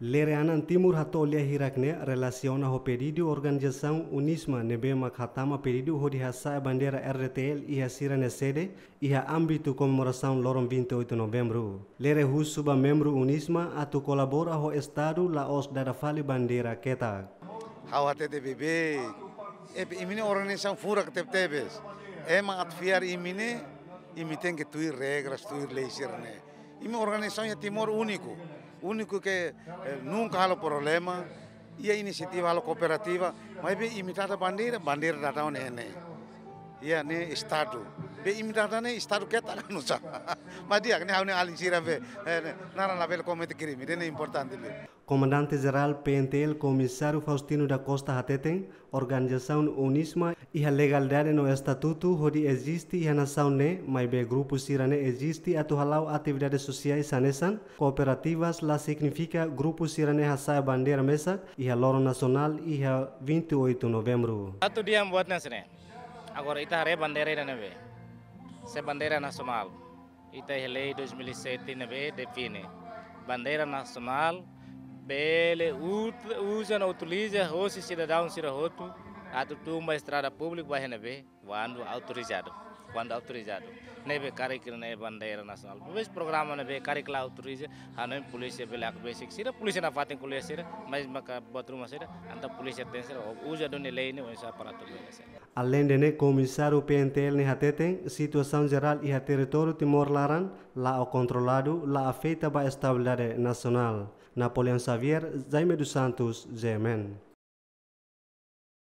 Lerianan Timur hatolia hirakne relasiona ho pedido organizasaun Unisma nebema khatama pedido ho de a bandeira RTL y a sirene sede y ha âmbito comemoração lorom 28 novembro. Lere hu suba membru Unisma atu colabora ho estadu laos dada fale bandeira keta. Hau hate de E imine organização fura que tebes. Ema atfiar imine imiten que tuir regras tuir leis E minha organização é Timor único. Único que eh, nunca há problema. E a iniciativa, a cooperativa. Mas imitar a bandeira, bandeira da Taunene. yakni istadu. Be imdadane istadu keta kanusa. Ma dia ne haune alinsira be narana bel komite crime, dene importante be. Comandante Geral PNTL Comissário Faustino da Costa Hateten, organização Unisma e a legalidade no estatuto onde existe e a nação ne, mas be grupo sirane existe a tuhalau atividades sociais sanesan, cooperativas la significa grupo sirane hasai bandeira mesa e a loro nacional e a 28 novembro. Atu dia buat nasne. Agora, Itaré bandeira neve. Se bandeira nacional. Ita lei 2007 neve define. Bandeira nacional, bele usa não utiliza os cidadãos sirahoto, a turma estrada pública vai neve, quando autorizado. banda autorizado. Nebe karikir ne bandeira nacional. Pois programa nebe karikir la autoriza, ano em polícia bela que bese sira, polícia na fatin kulia sira, mas maka batruma sira, anta polícia ten sira, uja do ne lei ne o ensa aparato bela sira. Além de ne comissar o PNTL ne hateten, situação geral e a território Timor Laran, la o controlado, la afeita ba estabilidade nacional. Napoleão Xavier, Jaime dos Santos, Zemen.